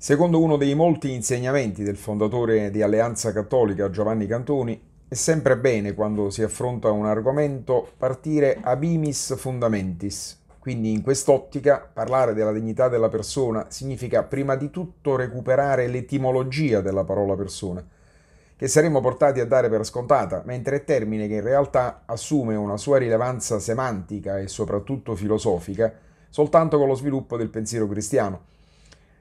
Secondo uno dei molti insegnamenti del fondatore di Alleanza Cattolica Giovanni Cantoni, è sempre bene quando si affronta un argomento partire abimis fundamentis. Quindi in quest'ottica parlare della dignità della persona significa prima di tutto recuperare l'etimologia della parola persona, che saremmo portati a dare per scontata, mentre è termine che in realtà assume una sua rilevanza semantica e soprattutto filosofica soltanto con lo sviluppo del pensiero cristiano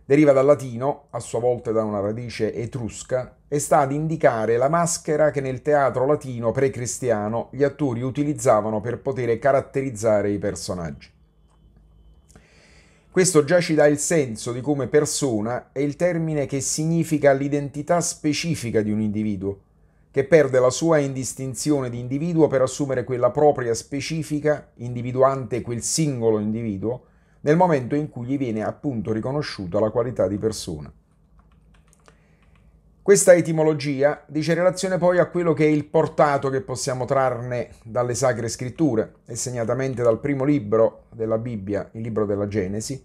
Deriva dal latino, a sua volta da una radice etrusca, e sta ad indicare la maschera che nel teatro latino pre-cristiano gli attori utilizzavano per poter caratterizzare i personaggi. Questo già ci dà il senso di come persona è il termine che significa l'identità specifica di un individuo, che perde la sua indistinzione di individuo per assumere quella propria specifica, individuante quel singolo individuo, nel momento in cui gli viene appunto riconosciuta la qualità di persona. Questa etimologia dice relazione poi a quello che è il portato che possiamo trarne dalle sacre scritture, e segnatamente dal primo libro della Bibbia, il libro della Genesi,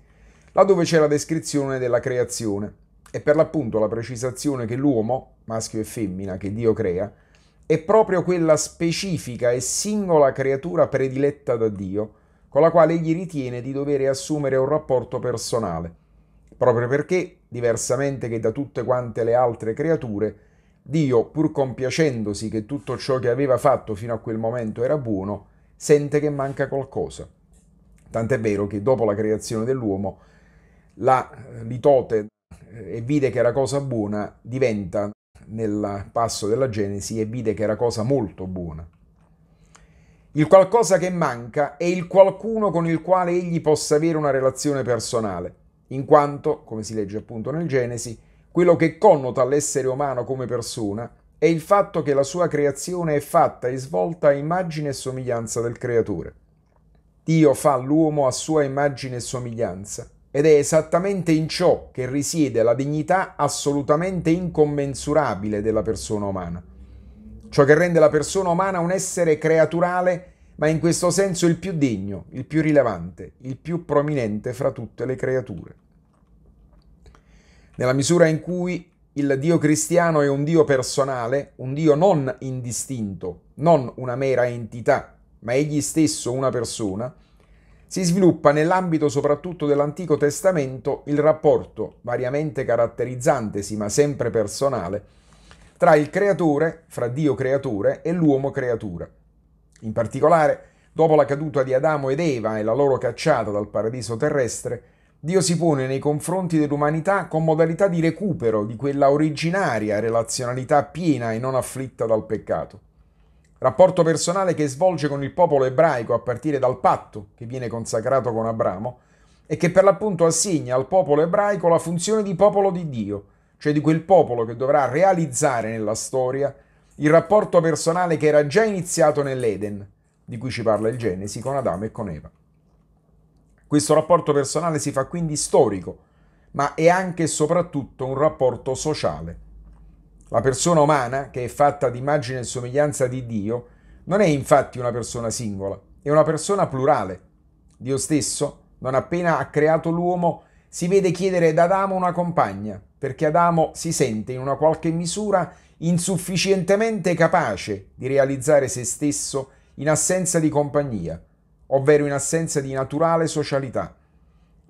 laddove c'è la descrizione della creazione e per l'appunto la precisazione che l'uomo, maschio e femmina, che Dio crea, è proprio quella specifica e singola creatura prediletta da Dio, con la quale egli ritiene di dover assumere un rapporto personale, proprio perché, diversamente che da tutte quante le altre creature, Dio, pur compiacendosi che tutto ciò che aveva fatto fino a quel momento era buono, sente che manca qualcosa. Tant'è vero che dopo la creazione dell'uomo, la eh, litote eh, e vide che era cosa buona diventa nel passo della Genesi e vide che era cosa molto buona. Il qualcosa che manca è il qualcuno con il quale egli possa avere una relazione personale, in quanto, come si legge appunto nel Genesi, quello che connota l'essere umano come persona è il fatto che la sua creazione è fatta e svolta a immagine e somiglianza del creatore. Dio fa l'uomo a sua immagine e somiglianza ed è esattamente in ciò che risiede la dignità assolutamente incommensurabile della persona umana ciò che rende la persona umana un essere creaturale, ma in questo senso il più degno, il più rilevante, il più prominente fra tutte le creature. Nella misura in cui il Dio cristiano è un Dio personale, un Dio non indistinto, non una mera entità, ma egli stesso una persona, si sviluppa nell'ambito soprattutto dell'Antico Testamento il rapporto, variamente caratterizzantesi ma sempre personale, tra il creatore, fra Dio creatore, e l'uomo creatura. In particolare, dopo la caduta di Adamo ed Eva e la loro cacciata dal paradiso terrestre, Dio si pone nei confronti dell'umanità con modalità di recupero di quella originaria relazionalità piena e non afflitta dal peccato. Rapporto personale che svolge con il popolo ebraico a partire dal patto che viene consacrato con Abramo e che per l'appunto assegna al popolo ebraico la funzione di popolo di Dio, cioè di quel popolo che dovrà realizzare nella storia il rapporto personale che era già iniziato nell'Eden, di cui ci parla il Genesi con Adamo e con Eva. Questo rapporto personale si fa quindi storico, ma è anche e soprattutto un rapporto sociale. La persona umana, che è fatta di immagine e somiglianza di Dio, non è infatti una persona singola, è una persona plurale. Dio stesso, non appena ha creato l'uomo, si vede chiedere ad Adamo una compagna, perché Adamo si sente in una qualche misura insufficientemente capace di realizzare se stesso in assenza di compagnia, ovvero in assenza di naturale socialità,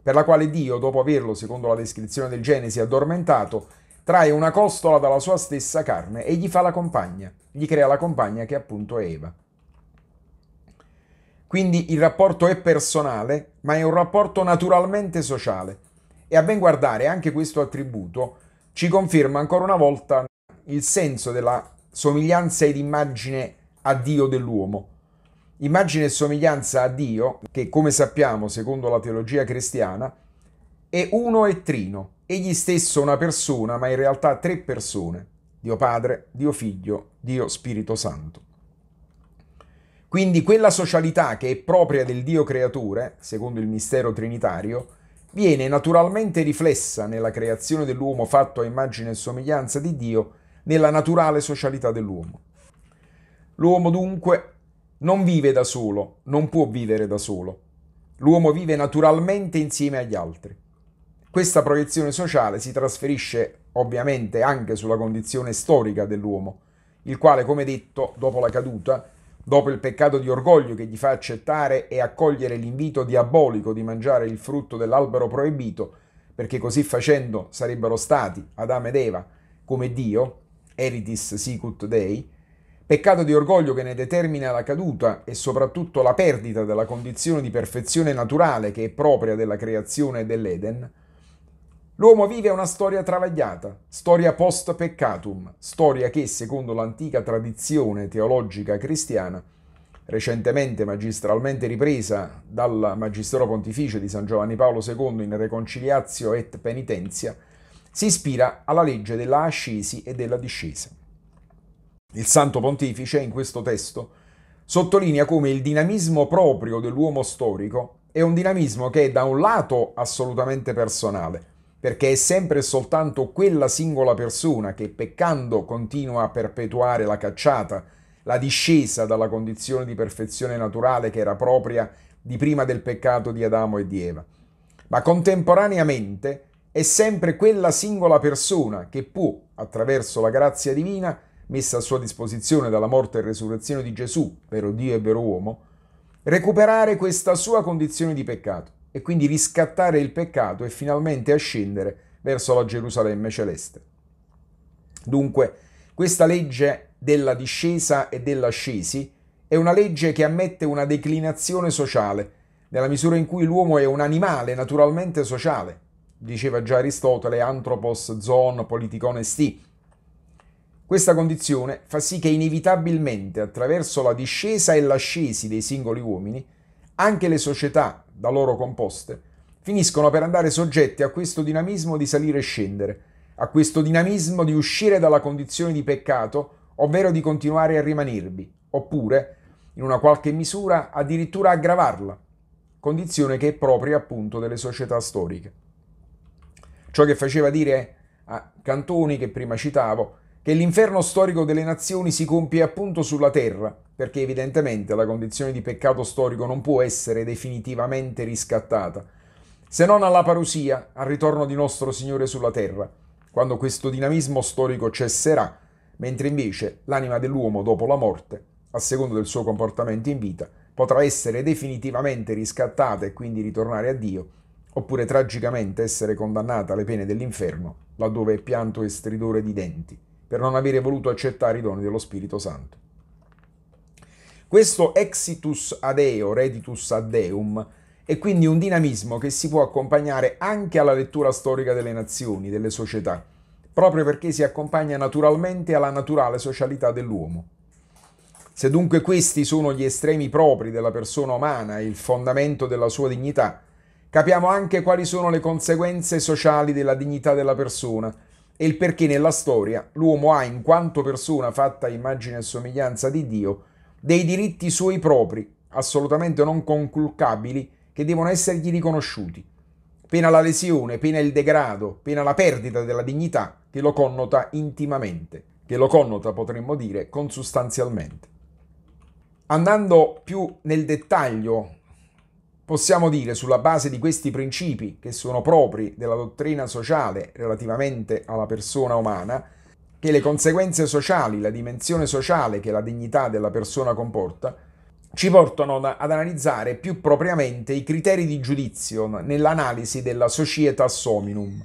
per la quale Dio, dopo averlo, secondo la descrizione del Genesi, addormentato, trae una costola dalla sua stessa carne e gli fa la compagna, gli crea la compagna che appunto è Eva. Quindi il rapporto è personale, ma è un rapporto naturalmente sociale e a ben guardare anche questo attributo ci conferma ancora una volta il senso della somiglianza ed immagine a Dio dell'uomo. Immagine e somiglianza a Dio, che come sappiamo secondo la teologia cristiana, è uno e trino, egli stesso una persona, ma in realtà tre persone, Dio Padre, Dio Figlio, Dio Spirito Santo. Quindi quella socialità che è propria del Dio creatore, secondo il mistero trinitario, viene naturalmente riflessa nella creazione dell'uomo fatto a immagine e somiglianza di Dio nella naturale socialità dell'uomo. L'uomo dunque non vive da solo, non può vivere da solo. L'uomo vive naturalmente insieme agli altri. Questa proiezione sociale si trasferisce ovviamente anche sulla condizione storica dell'uomo, il quale, come detto, dopo la caduta, Dopo il peccato di orgoglio che gli fa accettare e accogliere l'invito diabolico di mangiare il frutto dell'albero proibito, perché così facendo sarebbero stati Adamo ed Eva come Dio, Eritis Sicut Dei, peccato di orgoglio che ne determina la caduta e soprattutto la perdita della condizione di perfezione naturale che è propria della creazione dell'Eden, L'uomo vive una storia travagliata, storia post peccatum, storia che, secondo l'antica tradizione teologica cristiana, recentemente magistralmente ripresa dal Magistero Pontificio di San Giovanni Paolo II in Reconciliatio et Penitentia, si ispira alla legge della ascesi e della discesa. Il Santo Pontifice, in questo testo, sottolinea come il dinamismo proprio dell'uomo storico è un dinamismo che è da un lato assolutamente personale, perché è sempre soltanto quella singola persona che peccando continua a perpetuare la cacciata, la discesa dalla condizione di perfezione naturale che era propria di prima del peccato di Adamo e di Eva. Ma contemporaneamente è sempre quella singola persona che può, attraverso la grazia divina, messa a sua disposizione dalla morte e resurrezione di Gesù, vero Dio e vero uomo, recuperare questa sua condizione di peccato e quindi riscattare il peccato e finalmente ascendere verso la Gerusalemme celeste. Dunque, questa legge della discesa e dell'ascesi è una legge che ammette una declinazione sociale, nella misura in cui l'uomo è un animale naturalmente sociale, diceva già Aristotele, antropos zoon politikon esti. Questa condizione fa sì che inevitabilmente attraverso la discesa e l'ascesi dei singoli uomini, anche le società da loro composte, finiscono per andare soggetti a questo dinamismo di salire e scendere, a questo dinamismo di uscire dalla condizione di peccato, ovvero di continuare a rimanervi, oppure, in una qualche misura, addirittura aggravarla, condizione che è propria appunto delle società storiche. Ciò che faceva dire a Cantoni, che prima citavo, che l'inferno storico delle nazioni si compie appunto sulla terra, perché evidentemente la condizione di peccato storico non può essere definitivamente riscattata, se non alla parusia, al ritorno di nostro Signore sulla terra, quando questo dinamismo storico cesserà, mentre invece l'anima dell'uomo dopo la morte, a seconda del suo comportamento in vita, potrà essere definitivamente riscattata e quindi ritornare a Dio, oppure tragicamente essere condannata alle pene dell'inferno, laddove è pianto e stridore di denti per non avere voluto accettare i doni dello Spirito Santo. Questo exitus adeo, reditus ad è quindi un dinamismo che si può accompagnare anche alla lettura storica delle nazioni, delle società, proprio perché si accompagna naturalmente alla naturale socialità dell'uomo. Se dunque questi sono gli estremi propri della persona umana e il fondamento della sua dignità, capiamo anche quali sono le conseguenze sociali della dignità della persona e il perché nella storia l'uomo ha, in quanto persona fatta immagine e somiglianza di Dio, dei diritti suoi propri, assolutamente non conculcabili, che devono essergli riconosciuti. Pena la lesione, pena il degrado, pena la perdita della dignità che lo connota intimamente, che lo connota, potremmo dire, consustanzialmente. Andando più nel dettaglio Possiamo dire, sulla base di questi principi, che sono propri della dottrina sociale relativamente alla persona umana, che le conseguenze sociali, la dimensione sociale che la dignità della persona comporta, ci portano ad analizzare più propriamente i criteri di giudizio nell'analisi della societas hominum.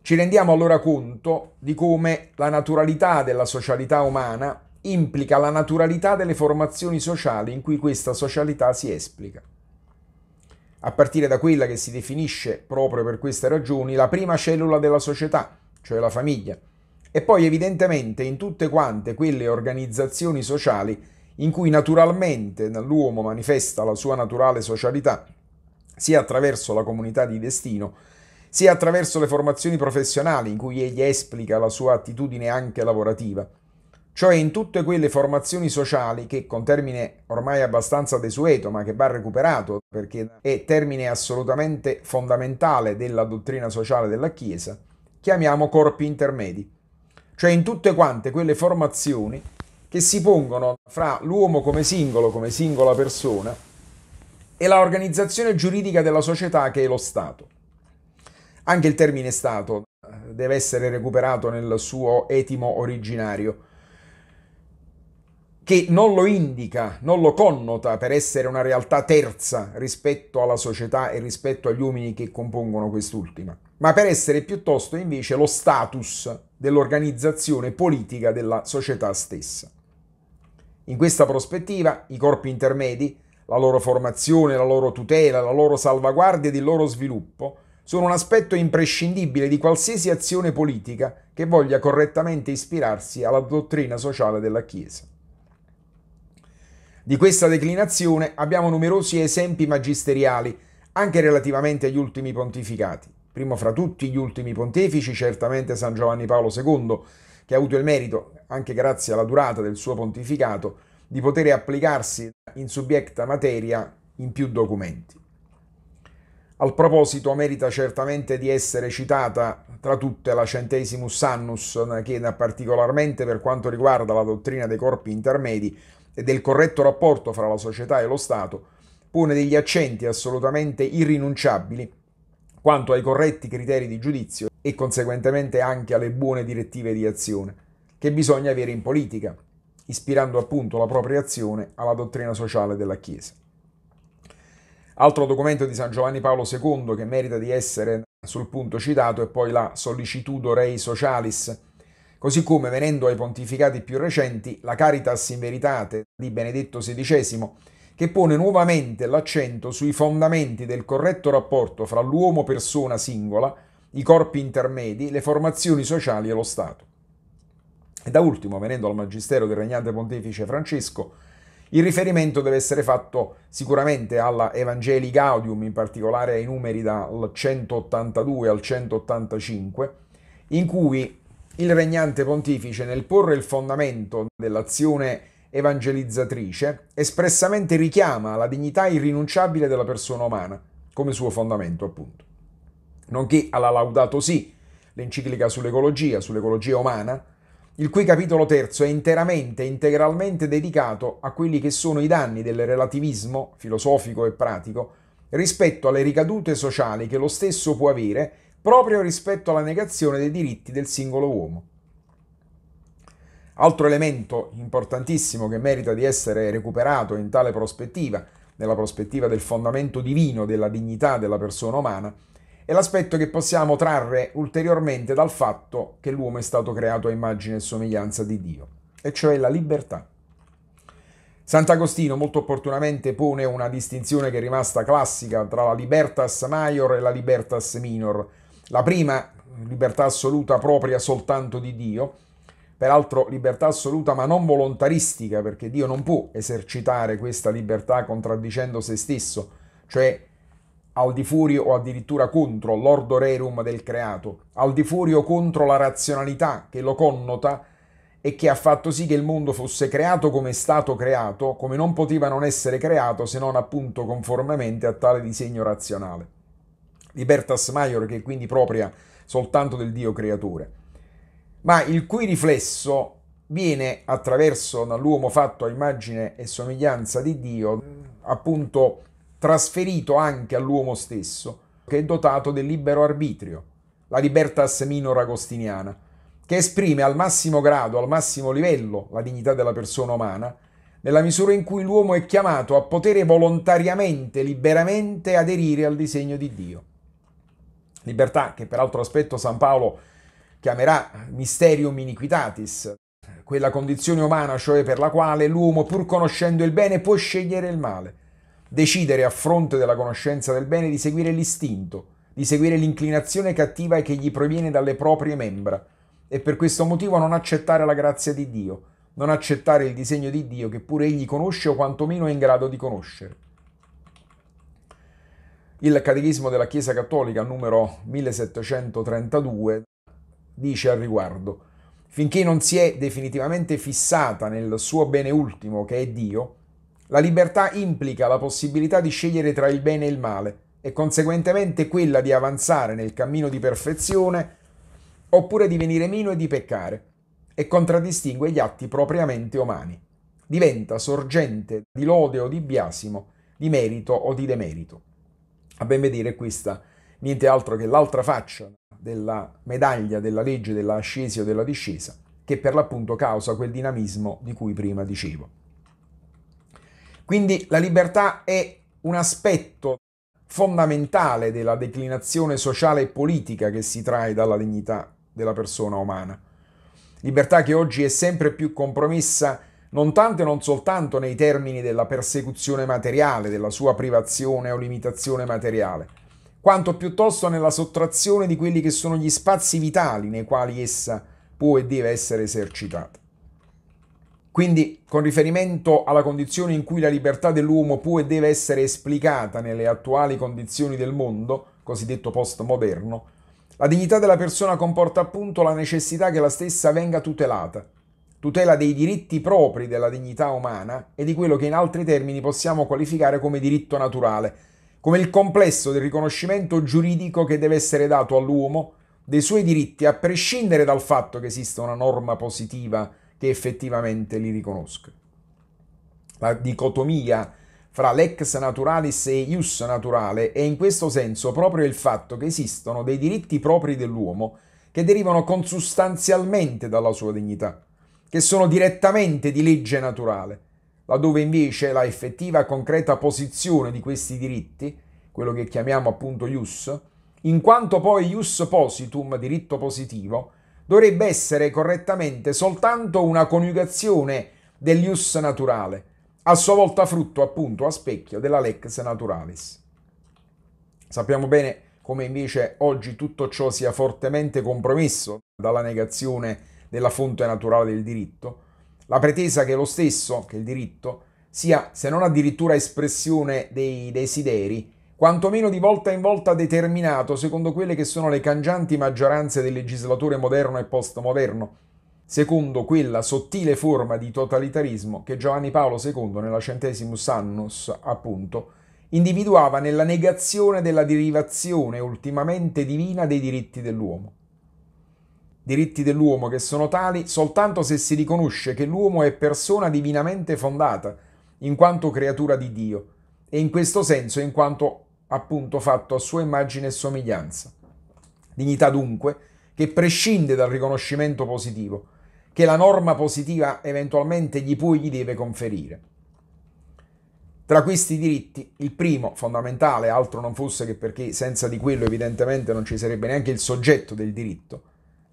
Ci rendiamo allora conto di come la naturalità della socialità umana implica la naturalità delle formazioni sociali in cui questa socialità si esplica a partire da quella che si definisce proprio per queste ragioni la prima cellula della società, cioè la famiglia, e poi evidentemente in tutte quante quelle organizzazioni sociali in cui naturalmente l'uomo manifesta la sua naturale socialità, sia attraverso la comunità di destino, sia attraverso le formazioni professionali in cui egli esplica la sua attitudine anche lavorativa cioè in tutte quelle formazioni sociali che con termine ormai abbastanza desueto ma che va recuperato perché è termine assolutamente fondamentale della dottrina sociale della Chiesa, chiamiamo corpi intermedi, cioè in tutte quante quelle formazioni che si pongono fra l'uomo come singolo, come singola persona, e l'organizzazione giuridica della società che è lo Stato. Anche il termine Stato deve essere recuperato nel suo etimo originario che non lo indica, non lo connota per essere una realtà terza rispetto alla società e rispetto agli uomini che compongono quest'ultima, ma per essere piuttosto invece lo status dell'organizzazione politica della società stessa. In questa prospettiva i corpi intermedi, la loro formazione, la loro tutela, la loro salvaguardia ed il loro sviluppo sono un aspetto imprescindibile di qualsiasi azione politica che voglia correttamente ispirarsi alla dottrina sociale della Chiesa. Di questa declinazione abbiamo numerosi esempi magisteriali, anche relativamente agli ultimi pontificati. Primo fra tutti gli ultimi pontefici, certamente San Giovanni Paolo II, che ha avuto il merito, anche grazie alla durata del suo pontificato, di poter applicarsi in subiecta materia in più documenti. Al proposito merita certamente di essere citata tra tutte la Centesimus Annus, che particolarmente per quanto riguarda la dottrina dei corpi intermedi e del corretto rapporto fra la società e lo Stato, pone degli accenti assolutamente irrinunciabili quanto ai corretti criteri di giudizio e conseguentemente anche alle buone direttive di azione, che bisogna avere in politica, ispirando appunto la propria azione alla dottrina sociale della Chiesa. Altro documento di San Giovanni Paolo II che merita di essere sul punto citato è poi la Sollicitudo Rei Socialis, Così come venendo ai pontificati più recenti, la Caritas in Veritate di Benedetto XVI, che pone nuovamente l'accento sui fondamenti del corretto rapporto fra l'uomo persona singola, i corpi intermedi, le formazioni sociali e lo Stato. E da ultimo, venendo al Magistero del Regnante Pontefice Francesco, il riferimento deve essere fatto sicuramente alla Evangelii Gaudium, in particolare ai numeri dal 182 al 185, in cui il regnante pontifice, nel porre il fondamento dell'azione evangelizzatrice, espressamente richiama la dignità irrinunciabile della persona umana, come suo fondamento appunto. Nonché alla Laudato sì, l'enciclica sull'ecologia, sull'ecologia umana, il cui capitolo terzo è interamente e integralmente dedicato a quelli che sono i danni del relativismo filosofico e pratico rispetto alle ricadute sociali che lo stesso può avere proprio rispetto alla negazione dei diritti del singolo uomo. Altro elemento importantissimo che merita di essere recuperato in tale prospettiva, nella prospettiva del fondamento divino della dignità della persona umana, è l'aspetto che possiamo trarre ulteriormente dal fatto che l'uomo è stato creato a immagine e somiglianza di Dio, e cioè la libertà. Sant'Agostino molto opportunamente pone una distinzione che è rimasta classica tra la libertas major e la libertas minor, la prima, libertà assoluta propria soltanto di Dio, peraltro libertà assoluta ma non volontaristica, perché Dio non può esercitare questa libertà contraddicendo se stesso, cioè al di fuori o addirittura contro l'ordo rerum del creato, al di fuori o contro la razionalità che lo connota e che ha fatto sì che il mondo fosse creato come è stato creato, come non poteva non essere creato se non appunto conformemente a tale disegno razionale libertas maior che è quindi propria soltanto del Dio creatore, ma il cui riflesso viene attraverso l'uomo fatto a immagine e somiglianza di Dio, appunto trasferito anche all'uomo stesso, che è dotato del libero arbitrio, la libertas minor agostiniana, che esprime al massimo grado, al massimo livello, la dignità della persona umana, nella misura in cui l'uomo è chiamato a potere volontariamente, liberamente aderire al disegno di Dio. Libertà che per altro aspetto San Paolo chiamerà mysterium iniquitatis, quella condizione umana cioè per la quale l'uomo pur conoscendo il bene può scegliere il male, decidere a fronte della conoscenza del bene di seguire l'istinto, di seguire l'inclinazione cattiva che gli proviene dalle proprie membra e per questo motivo non accettare la grazia di Dio, non accettare il disegno di Dio che pure egli conosce o quantomeno è in grado di conoscere. Il Catechismo della Chiesa Cattolica numero 1732 dice al riguardo, finché non si è definitivamente fissata nel suo bene ultimo che è Dio, la libertà implica la possibilità di scegliere tra il bene e il male e conseguentemente quella di avanzare nel cammino di perfezione oppure di venire meno e di peccare e contraddistingue gli atti propriamente umani. Diventa sorgente di lode o di biasimo, di merito o di demerito. A ben vedere questa niente altro che l'altra faccia della medaglia della legge dell'ascesi o della discesa, che per l'appunto causa quel dinamismo di cui prima dicevo. Quindi la libertà è un aspetto fondamentale della declinazione sociale e politica che si trae dalla dignità della persona umana. Libertà che oggi è sempre più compromessa non tanto e non soltanto nei termini della persecuzione materiale, della sua privazione o limitazione materiale, quanto piuttosto nella sottrazione di quelli che sono gli spazi vitali nei quali essa può e deve essere esercitata. Quindi, con riferimento alla condizione in cui la libertà dell'uomo può e deve essere esplicata nelle attuali condizioni del mondo, cosiddetto postmoderno, la dignità della persona comporta appunto la necessità che la stessa venga tutelata, tutela dei diritti propri della dignità umana e di quello che in altri termini possiamo qualificare come diritto naturale, come il complesso del riconoscimento giuridico che deve essere dato all'uomo dei suoi diritti a prescindere dal fatto che esista una norma positiva che effettivamente li riconosca. La dicotomia fra l'ex naturalis e ius naturale è in questo senso proprio il fatto che esistono dei diritti propri dell'uomo che derivano consustanzialmente dalla sua dignità che sono direttamente di legge naturale, laddove invece la effettiva concreta posizione di questi diritti, quello che chiamiamo appunto ius, in quanto poi ius positum, diritto positivo, dovrebbe essere correttamente soltanto una coniugazione dell'ius naturale, a sua volta frutto appunto a specchio della lex naturalis. Sappiamo bene come invece oggi tutto ciò sia fortemente compromesso dalla negazione della fonte naturale del diritto, la pretesa che lo stesso, che il diritto, sia, se non addirittura espressione dei desideri, quantomeno di volta in volta determinato secondo quelle che sono le cangianti maggioranze del legislatore moderno e postmoderno, secondo quella sottile forma di totalitarismo che Giovanni Paolo II nella Centesimus Annus, appunto, individuava nella negazione della derivazione ultimamente divina dei diritti dell'uomo diritti dell'uomo che sono tali soltanto se si riconosce che l'uomo è persona divinamente fondata, in quanto creatura di Dio, e in questo senso in quanto appunto fatto a sua immagine e somiglianza. Dignità dunque che prescinde dal riconoscimento positivo, che la norma positiva eventualmente gli può e gli deve conferire. Tra questi diritti, il primo, fondamentale, altro non fosse che perché senza di quello evidentemente non ci sarebbe neanche il soggetto del diritto,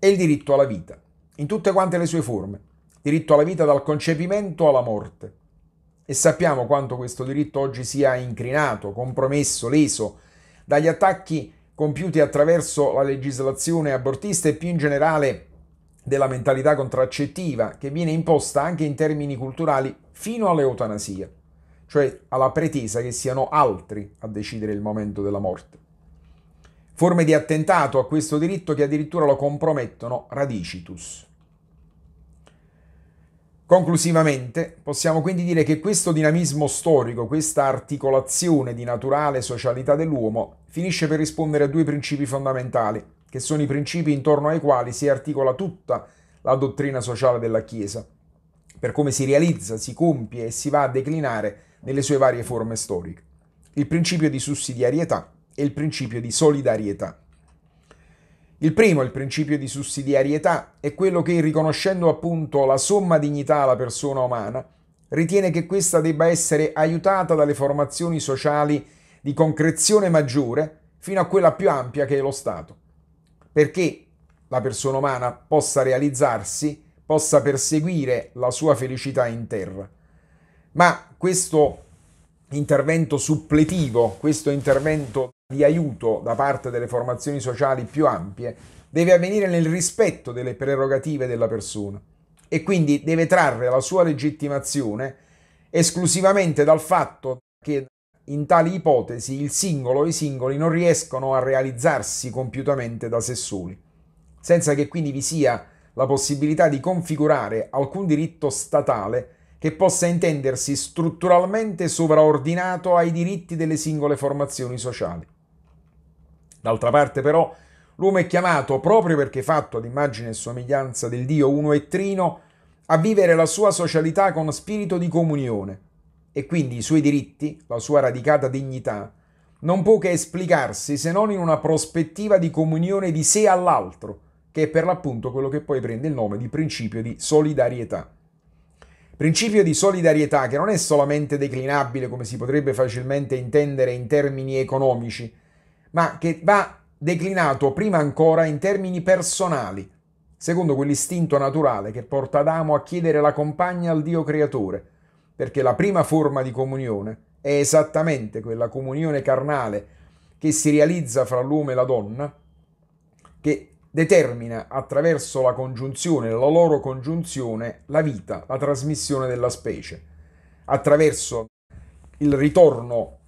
e il diritto alla vita, in tutte quante le sue forme, diritto alla vita dal concepimento alla morte. E sappiamo quanto questo diritto oggi sia incrinato, compromesso, leso dagli attacchi compiuti attraverso la legislazione abortista e più in generale della mentalità contraccettiva che viene imposta anche in termini culturali fino all'eutanasia, cioè alla pretesa che siano altri a decidere il momento della morte forme di attentato a questo diritto che addirittura lo compromettono radicitus. Conclusivamente, possiamo quindi dire che questo dinamismo storico, questa articolazione di naturale socialità dell'uomo, finisce per rispondere a due principi fondamentali, che sono i principi intorno ai quali si articola tutta la dottrina sociale della Chiesa, per come si realizza, si compie e si va a declinare nelle sue varie forme storiche. Il principio di sussidiarietà e il principio di solidarietà. Il primo, il principio di sussidiarietà, è quello che, riconoscendo appunto la somma dignità alla persona umana, ritiene che questa debba essere aiutata dalle formazioni sociali di concrezione maggiore fino a quella più ampia che è lo Stato, perché la persona umana possa realizzarsi, possa perseguire la sua felicità in terra. Ma questo intervento suppletivo, questo intervento di aiuto da parte delle formazioni sociali più ampie deve avvenire nel rispetto delle prerogative della persona e quindi deve trarre la sua legittimazione esclusivamente dal fatto che in tali ipotesi il singolo o i singoli non riescono a realizzarsi compiutamente da sé soli, senza che quindi vi sia la possibilità di configurare alcun diritto statale che possa intendersi strutturalmente sovraordinato ai diritti delle singole formazioni sociali. D'altra parte però l'uomo è chiamato, proprio perché fatto ad immagine e somiglianza del Dio uno e trino, a vivere la sua socialità con spirito di comunione e quindi i suoi diritti, la sua radicata dignità, non può che esplicarsi se non in una prospettiva di comunione di sé all'altro, che è per l'appunto quello che poi prende il nome di principio di solidarietà. Principio di solidarietà che non è solamente declinabile come si potrebbe facilmente intendere in termini economici, ma che va declinato prima ancora in termini personali, secondo quell'istinto naturale che porta Adamo a chiedere la compagna al Dio creatore, perché la prima forma di comunione è esattamente quella comunione carnale che si realizza fra l'uomo e la donna, che determina attraverso la congiunzione, la loro congiunzione, la vita, la trasmissione della specie, attraverso il ritorno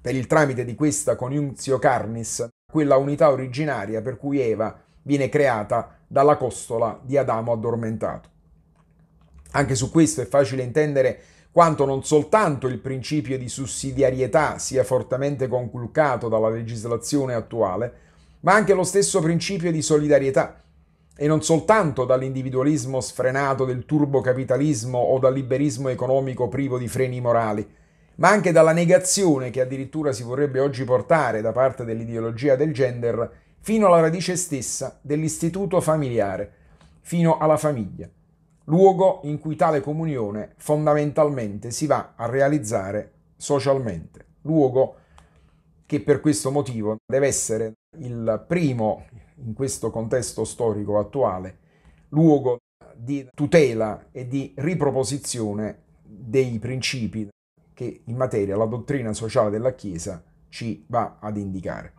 per il tramite di questa coniunzio carnis, quella unità originaria per cui Eva viene creata dalla costola di Adamo addormentato. Anche su questo è facile intendere quanto non soltanto il principio di sussidiarietà sia fortemente conculcato dalla legislazione attuale, ma anche lo stesso principio di solidarietà, e non soltanto dall'individualismo sfrenato del turbocapitalismo o dal liberismo economico privo di freni morali, ma anche dalla negazione che addirittura si vorrebbe oggi portare da parte dell'ideologia del gender fino alla radice stessa dell'istituto familiare, fino alla famiglia, luogo in cui tale comunione fondamentalmente si va a realizzare socialmente, luogo che per questo motivo deve essere il primo, in questo contesto storico attuale, luogo di tutela e di riproposizione dei principi che in materia la dottrina sociale della Chiesa ci va ad indicare.